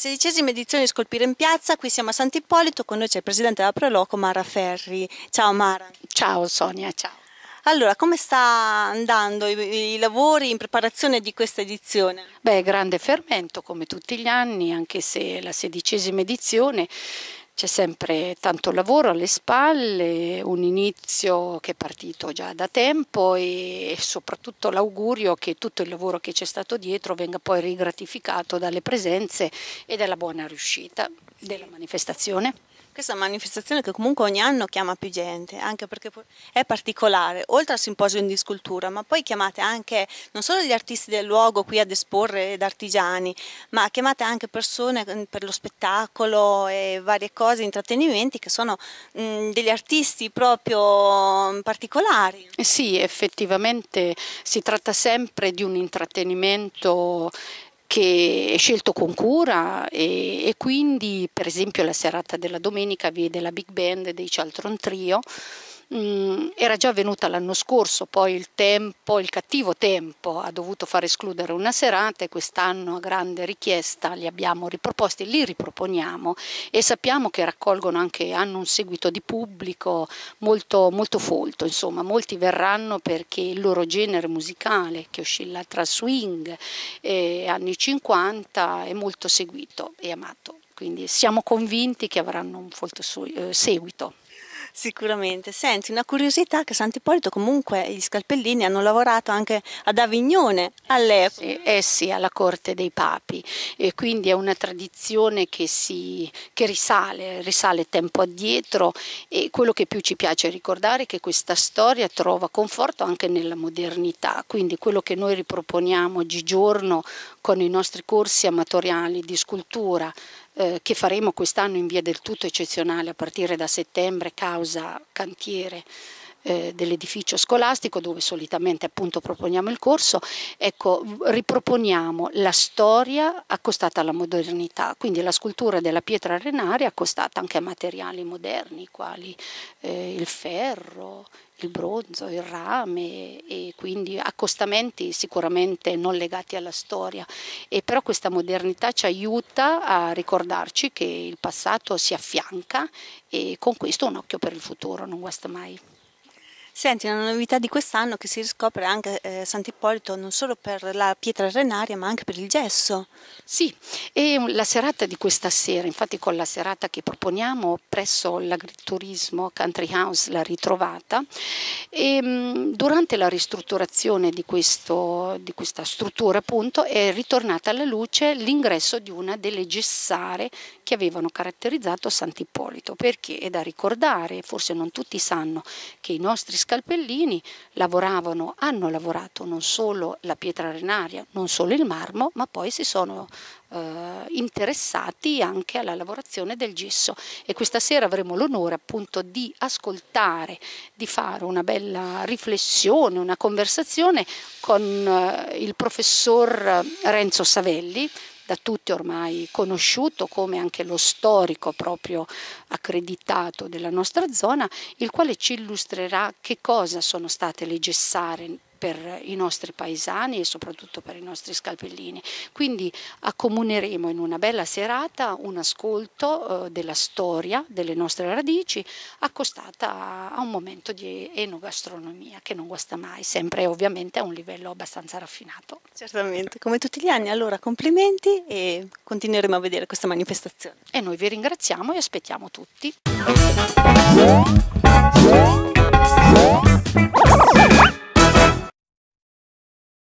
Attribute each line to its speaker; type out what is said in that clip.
Speaker 1: sedicesima edizione di Scolpire in Piazza, qui siamo a Sant'Ippolito, con noi c'è il presidente della Preloco Mara Ferri. Ciao Mara. Ciao Sonia, ciao. Allora, come sta andando i, i, lavori in preparazione di questa edizione? Beh, grande fermento come tutti gli anni, anche se è la sedicesima edizione c'è
Speaker 2: sempre tanto lavoro alle spalle, un inizio che è partito già da tempo e soprattutto l'augurio che tutto il lavoro che c'è stato dietro venga poi
Speaker 1: rigratificato dalle presenze e dalla buona riuscita della manifestazione questa manifestazione che comunque ogni anno chiama più gente, anche perché è particolare, oltre al simposio di scultura, ma poi chiamate anche non solo gli artisti del luogo qui ad esporre ed artigiani, ma chiamate anche persone mm, per lo spettacolo e varie cose, intrattenimenti che sono mm, degli artisti proprio mm, particolari. Eh sì, effettivamente si tratta sempre di un intrattenimento
Speaker 2: che è scelto con cura e, e quindi per esempio la serata della domenica vede la big band dei Chaltron Trio Mm, era già avvenuta l'anno scorso, poi il tempo, il cattivo tempo ha dovuto far escludere una serata e quest'anno a grande richiesta li abbiamo riproposti, li riproponiamo e sappiamo che raccolgono anche, hanno un seguito di pubblico molto, molto folto, insomma molti verranno perché il loro genere musicale che oscilla tra swing e anni 50 è molto seguito e amato, quindi siamo convinti che avranno un
Speaker 1: folto eh, seguito. Sicuramente. Senti, una curiosità che Sant'Ippolito comunque gli scalpellini hanno lavorato anche ad Avignone all'epoca. Sì, eh sì, alla corte dei papi. E quindi è una tradizione che, si, che risale, risale
Speaker 2: tempo addietro e quello che più ci piace ricordare è che questa storia trova conforto anche nella modernità. Quindi quello che noi riproponiamo oggigiorno con i nostri corsi amatoriali di scultura, eh, che faremo quest'anno in via del tutto eccezionale a partire da settembre causa cantiere eh, dell'edificio scolastico dove solitamente appunto proponiamo il corso, ecco, riproponiamo la storia accostata alla modernità, quindi la scultura della pietra arenaria accostata anche a materiali moderni quali eh, il ferro, il bronzo, il rame e quindi accostamenti sicuramente non legati alla storia e però questa modernità ci aiuta a ricordarci che il passato si affianca
Speaker 1: e con questo un occhio per il futuro, non guasta mai. Senti, una novità di quest'anno che si riscopre anche eh, Sant'Ippolito non solo per la pietra arenaria ma anche per il gesso. Sì, e la serata di questa sera, infatti con la serata che proponiamo
Speaker 2: presso l'agriturismo Country House l'ha Ritrovata, e, ehm, mh, durante la ristrutturazione di, questo, di questa struttura appunto è ritornata alla luce l'ingresso di una delle gessare che avevano caratterizzato Sant'Ippolito, perché è da ricordare, forse non tutti sanno, che i nostri scrittori scalpellini lavoravano, hanno lavorato non solo la pietra arenaria, non solo il marmo, ma poi si sono eh, interessati anche alla lavorazione del gesso e questa sera avremo l'onore appunto di ascoltare, di fare una bella riflessione, una conversazione con eh, il professor Renzo Savelli, da tutti ormai conosciuto come anche lo storico proprio accreditato della nostra zona, il quale ci illustrerà che cosa sono state le gessare per i nostri paesani e soprattutto per i nostri scalpellini. Quindi accomuneremo in una bella serata un ascolto eh, della storia delle nostre radici accostata a, un momento di enogastronomia che non guasta
Speaker 1: mai, sempre ovviamente a un livello abbastanza raffinato. Certamente, come tutti gli anni. Allora complimenti e continueremo a vedere questa manifestazione. E noi vi ringraziamo e aspettiamo tutti.